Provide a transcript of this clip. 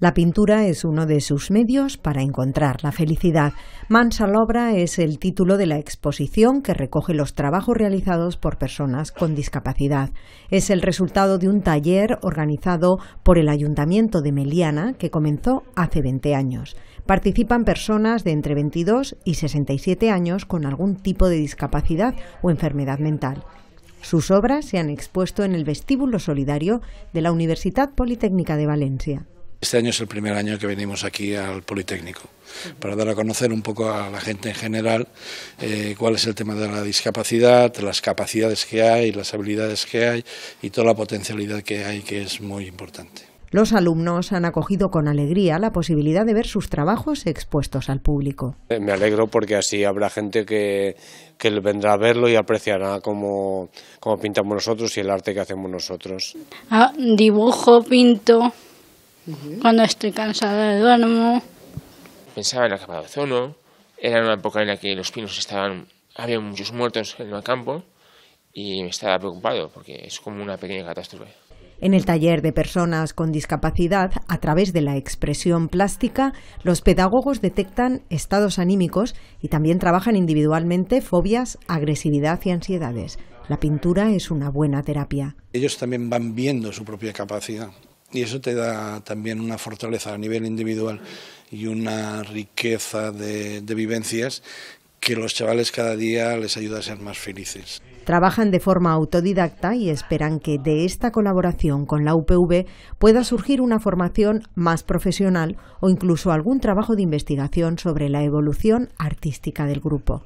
La pintura es uno de sus medios para encontrar la felicidad. Mansa Lobra es el título de la exposición que recoge los trabajos realizados por personas con discapacidad. Es el resultado de un taller organizado por el Ayuntamiento de Meliana que comenzó hace 20 años. Participan personas de entre 22 y 67 años con algún tipo de discapacidad o enfermedad mental. Sus obras se han expuesto en el vestíbulo solidario de la Universidad Politécnica de Valencia. Este año es el primer año que venimos aquí al Politécnico para dar a conocer un poco a la gente en general eh, cuál es el tema de la discapacidad, las capacidades que hay, las habilidades que hay y toda la potencialidad que hay que es muy importante. Los alumnos han acogido con alegría la posibilidad de ver sus trabajos expuestos al público. Me alegro porque así habrá gente que, vendrá a verlo y apreciará cómo, cómo pintamos nosotros y el arte que hacemos nosotros. Ah, dibujo, pinto, cuando estoy cansada duermo. Pensaba en la capa de ozono. Era una época en la que los pinos estaban... Había muchos muertos en el campo y me estaba preocupado porque es como una pequeña catástrofe. En el taller de personas con discapacidad, a través de la expresión plástica, los pedagogos detectan estados anímicos y también trabajan individualmente fobias, agresividad y ansiedades. La pintura es una buena terapia. Ellos también van viendo su propia capacidad y eso te da también una fortaleza a nivel individual y una riqueza de, vivencias que los chavales cada día les ayuda a ser más felices. Trabajan de forma autodidacta y esperan que de esta colaboración con la UPV pueda surgir una formación más profesional o incluso algún trabajo de investigación sobre la evolución artística del grupo.